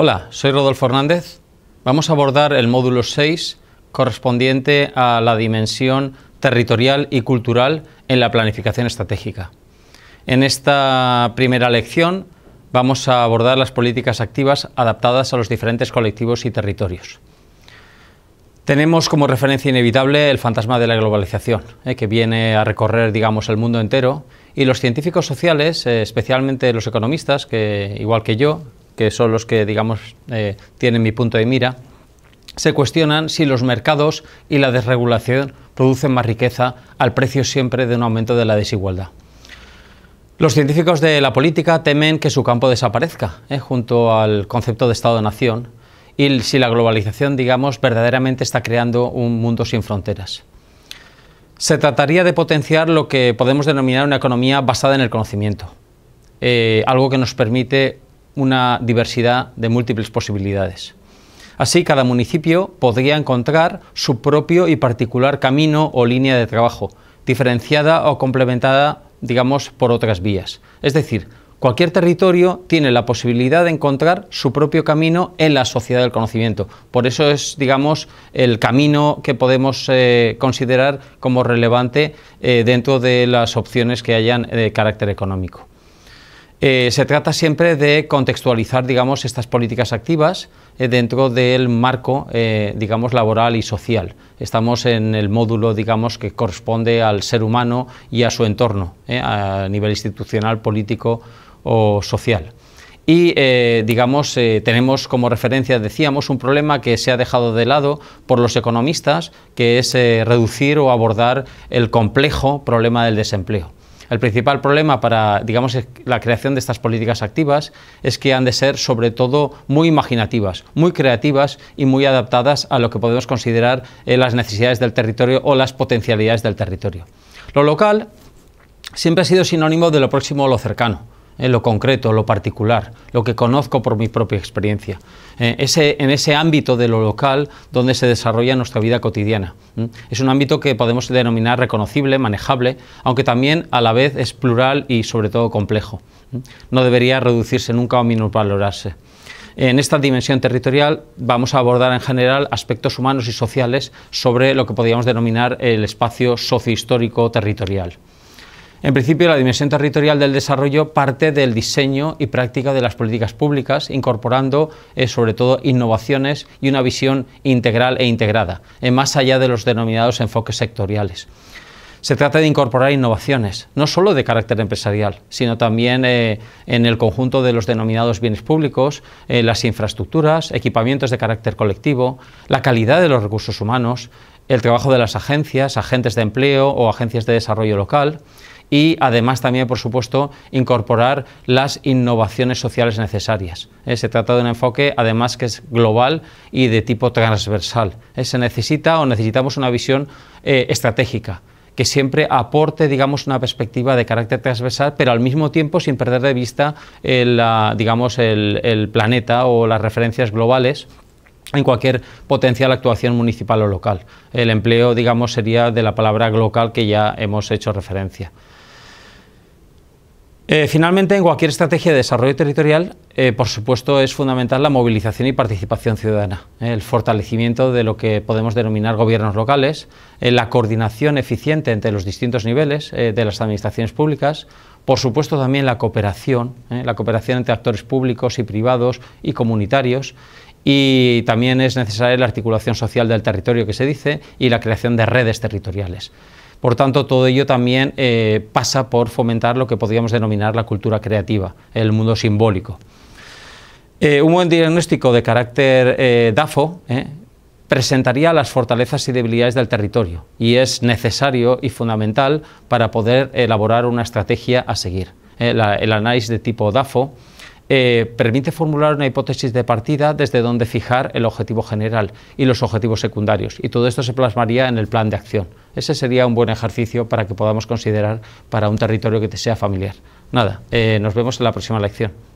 Hola, soy Rodolfo Hernández. Vamos a abordar el módulo 6 correspondiente a la dimensión territorial y cultural en la planificación estratégica. En esta primera lección vamos a abordar las políticas activas adaptadas a los diferentes colectivos y territorios. Tenemos como referencia inevitable el fantasma de la globalización, eh, que viene a recorrer, digamos, el mundo entero, y los científicos sociales, eh, especialmente los economistas, que igual que yo, que son los que, digamos, eh, tienen mi punto de mira, se cuestionan si los mercados y la desregulación producen más riqueza al precio siempre de un aumento de la desigualdad. Los científicos de la política temen que su campo desaparezca, eh, junto al concepto de Estado-nación, y si la globalización, digamos, verdaderamente está creando un mundo sin fronteras. Se trataría de potenciar lo que podemos denominar una economía basada en el conocimiento, eh, algo que nos permite una diversidad de múltiples posibilidades. Así, cada municipio podría encontrar su propio y particular camino o línea de trabajo, diferenciada o complementada, digamos, por otras vías. Es decir, Cualquier territorio tiene la posibilidad de encontrar su propio camino en la sociedad del conocimiento. Por eso es, digamos, el camino que podemos eh, considerar como relevante eh, dentro de las opciones que hayan de carácter económico. Eh, se trata siempre de contextualizar, digamos, estas políticas activas eh, dentro del marco, eh, digamos, laboral y social. Estamos en el módulo, digamos, que corresponde al ser humano y a su entorno, a nivel institucional, político o social. Y, digamos, tenemos como referencia, decíamos, un problema que se ha dejado de lado por los economistas, que es reducir o abordar el complejo problema del desempleo. El principal problema para, digamos, la creación de estas políticas activas es que han de ser, sobre todo, muy imaginativas, muy creativas y muy adaptadas a lo que podemos considerar eh, las necesidades del territorio o las potencialidades del territorio. Lo local siempre ha sido sinónimo de lo próximo o lo cercano en lo concreto, lo particular, lo que conozco por mi propia experiencia, eh, en ese ámbito de lo local donde se desarrolla nuestra vida cotidiana. Es un ámbito que podemos denominar reconocible, manejable, aunque también a la vez es plural y sobre todo complejo. No debería reducirse nunca o valorarse. En esta dimensión territorial vamos a abordar en general aspectos humanos y sociales sobre lo que podríamos denominar el espacio sociohistórico territorial. En principio, la dimensión territorial del desarrollo parte del diseño y práctica de las políticas públicas, incorporando eh, sobre todo innovaciones y una visión integral e integrada, eh, más allá de los denominados enfoques sectoriales. Se trata de incorporar innovaciones, no solo de carácter empresarial, sino también eh, en el conjunto de los denominados bienes públicos, las infraestructuras, equipamientos de carácter colectivo, la calidad de los recursos humanos, el trabajo de las agencias, agentes de empleo o agencias de desarrollo local y además también, por supuesto, incorporar las innovaciones sociales necesarias. Eh, se trata de un enfoque, además, que es global y de tipo transversal. Eh, se necesita o necesitamos una visión eh, estratégica que siempre aporte, digamos, una perspectiva de carácter transversal, pero al mismo tiempo sin perder de vista el, digamos, el, planeta o las referencias globales en cualquier potencial actuación municipal o local. El empleo, digamos, sería de la palabra local que ya hemos hecho referencia. Eh, finalmente, en cualquier estrategia de desarrollo territorial, eh, por supuesto, es fundamental la movilización y participación ciudadana, eh, el fortalecimiento de lo que podemos denominar gobiernos locales, la coordinación eficiente entre los distintos niveles de las administraciones públicas, por supuesto también la cooperación, la cooperación entre actores públicos y privados y comunitarios, y también es necesaria la articulación social del territorio que se dice y la creación de redes territoriales. Por tanto, todo ello también eh, pasa por fomentar lo que podríamos denominar la cultura creativa, el mundo simbólico. Eh, un buen diagnóstico de carácter eh, DAFO presentaría las fortalezas y debilidades del territorio y es necesario y fundamental para poder elaborar una estrategia a seguir. el análisis de tipo DAFO eh, permite formular una hipótesis de partida desde donde fijar el objetivo general y los objetivos secundarios. Y todo esto se plasmaría en el plan de acción. Ese sería un buen ejercicio para que podamos considerar para un territorio que te sea familiar. Nada, eh, nos vemos en la próxima lección.